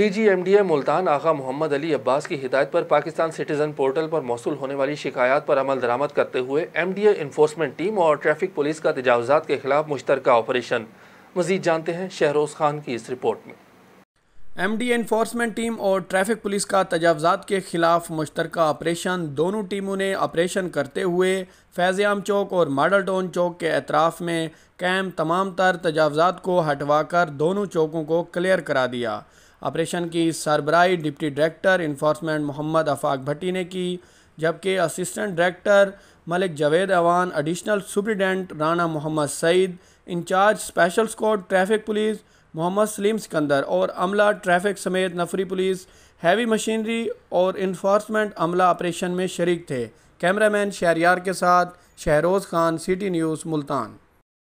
D A Multan Agha Mohammad Ali Abbas की हिदायत पर पाकिस्तान सिटीजन पोर्टल पर मौसू होने वाली शिकायत पर अमल दरामद करते हुए एम डी इन्फोर्समेंट टीम और ट्रैफिक पुलिस का तजावजात के खिलाफ मुश्तर ऑपरेशन मजीद जानते हैं शहरोज खान की इस रिपोर्ट में एम डी इन्फोर्समेंट टीम और ट्रैफिक पुलिस का तजावजात के खिलाफ मुश्तर ऑपरेशन दोनों टीमों ने ऑपरेशन करते हुए फैज़याम चौक और मॉडल टाउन चौक के अतराफ़ में कैम तमाम तर तजावजात को हटवा कर दोनों चौकों को क्लियर करा दिया ऑपरेशन की सरबराही deputy director enforcement Mohammad Afaq Bhatti ने की जबकि assistant director Malik Javed Awan additional superintendent Rana Mohammad Saeed in charge special squad traffic police Mohammad Saleem Sikandar और अमला ट्रैफिक समेत नफरी पुलिस हैवी मशीनरी और इन्फोर्समेंट अमला ऑपरेशन में शरीक थे कैमरामैन शहरियार के साथ शहरोज़ खान सिटी न्यूज़ मुल्तान